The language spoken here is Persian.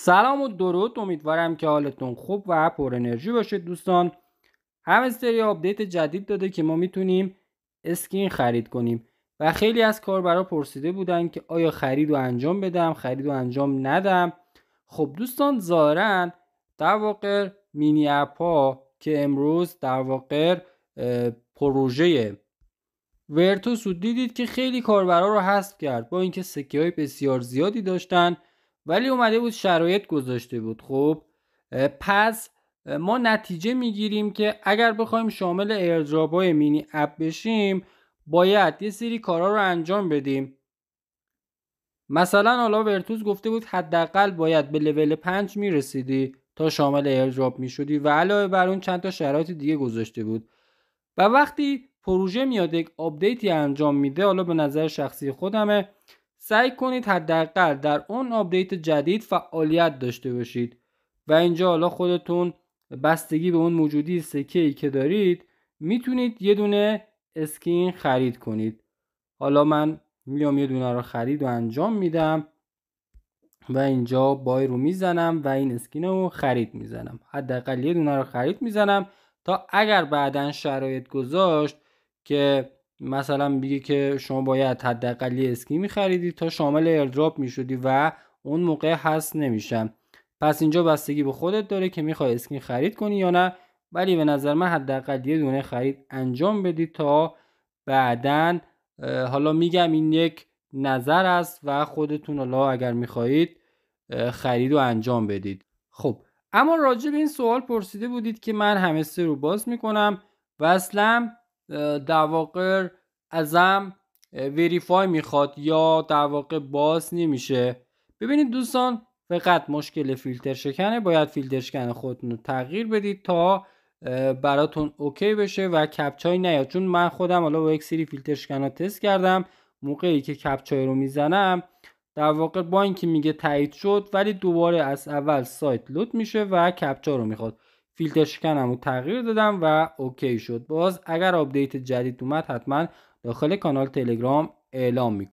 سلام و درود امیدوارم که حالتون خوب و پر انرژی باشه دوستان هم سری آپدیت جدید داده که ما میتونیم اسکین خرید کنیم و خیلی از کاربرا پرسیده بودن که آیا خرید و انجام بدم خرید و انجام ندم خب دوستان ظاهرا در واقع مینی اپ ها که امروز در واقع پروژه ورتوس دیدید که خیلی کاربرا رو حذف کرد با اینکه سکی های بسیار زیادی داشتن ولی اومده بود شرایط گذاشته بود خب پس ما نتیجه میگیریم که اگر بخوایم شامل ایردراب های مینی اپ بشیم باید یه سری کارا رو انجام بدیم مثلا حالا ورتوز گفته بود حداقل باید به لول 5 میرسیدی تا شامل ایردراپ میشدی و علاوه بر اون چند تا شرایط دیگه گذاشته بود و وقتی پروژه میاد یک آپدیتی انجام میده حالا به نظر شخصی خودمه سعی کنید حداقل در اون آپدیت جدید فعالیت داشته باشید و اینجا حالا خودتون بستگی به اون موجودی سکه ای که دارید میتونید یه دونه اسکین خرید کنید حالا من میام یه دونه رو خرید و انجام میدم و اینجا بای رو میزنم و این اسکین رو خرید میزنم حداقل یه دونه رو خرید میزنم تا اگر بعدا شرایط گذاشت که مثلا میگه که شما باید حداقل اسکی خریدید تا شامل ایردراپ میشدی و اون موقع هست نمیشم پس اینجا بستگی به خودت داره که میخوای اسکین خرید کنی یا نه ولی به نظر من حداقل یه دونه خرید انجام بدی تا بعدا حالا میگم این یک نظر است و خودتون حالا اگر میخواهید خرید و انجام بدید خب اما راجع به این سوال پرسیده بودید که من سه رو باز میکنم و در واقع ازم وریفای میخواد یا در واقع باز نمیشه ببینید دوستان فقط مشکل فیلتر شکنه باید فیلتر شکن خودتون رو تغییر بدید تا براتون اوکی بشه و کپچای نیاد چون من خودم حالا با یک سری فیلتر شکن تست کردم موقعی که کپچای رو میزنم در واقع با اینکه میگه تایید شد ولی دوباره از اول سایت لود میشه و کپچا رو میخواد فیلتر شکنم رو تغییر دادم و اوکی شد باز اگر آپدیت جدید اومد حتما داخل کانال تلگرام اعلام می